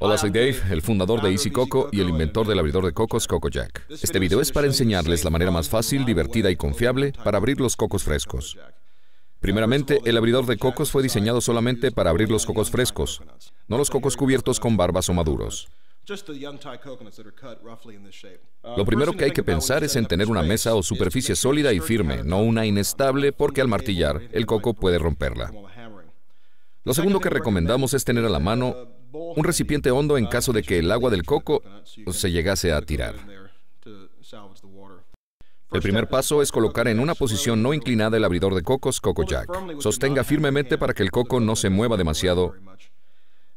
Hola, soy Dave, el fundador de Easy Coco y el inventor del abridor de cocos Coco Jack. Este video es para enseñarles la manera más fácil, divertida y confiable para abrir los cocos frescos. Primeramente, el abridor de cocos fue diseñado solamente para abrir los cocos frescos, no los cocos cubiertos con barbas o maduros. Lo primero que hay que pensar es en tener una mesa o superficie sólida y firme, no una inestable, porque al martillar, el coco puede romperla. Lo segundo que recomendamos es tener a la mano un recipiente hondo en caso de que el agua del coco se llegase a tirar. El primer paso es colocar en una posición no inclinada el abridor de cocos Coco Jack. Sostenga firmemente para que el coco no se mueva demasiado.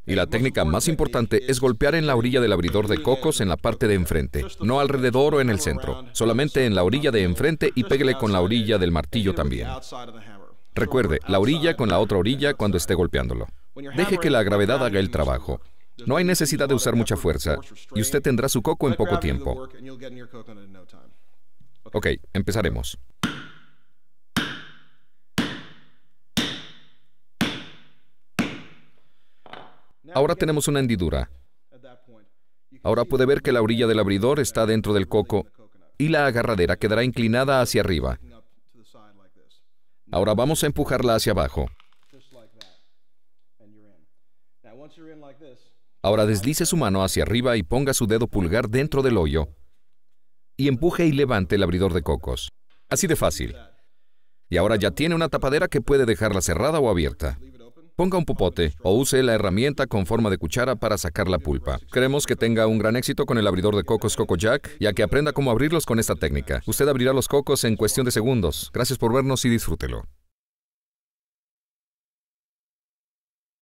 Y la técnica más importante es golpear en la orilla del abridor de cocos en la parte de enfrente, no alrededor o en el centro, solamente en la orilla de enfrente y pégale con la orilla del martillo también. Recuerde, la orilla con la otra orilla cuando esté golpeándolo. Deje que la gravedad haga el trabajo. No hay necesidad de usar mucha fuerza y usted tendrá su coco en poco tiempo. Ok, empezaremos. Ahora tenemos una hendidura. Ahora puede ver que la orilla del abridor está dentro del coco y la agarradera quedará inclinada hacia arriba. Ahora vamos a empujarla hacia abajo. Ahora deslice su mano hacia arriba y ponga su dedo pulgar dentro del hoyo y empuje y levante el abridor de cocos. Así de fácil. Y ahora ya tiene una tapadera que puede dejarla cerrada o abierta. Ponga un popote o use la herramienta con forma de cuchara para sacar la pulpa. Queremos que tenga un gran éxito con el abridor de cocos Coco Jack, ya que aprenda cómo abrirlos con esta técnica. Usted abrirá los cocos en cuestión de segundos. Gracias por vernos y disfrútelo.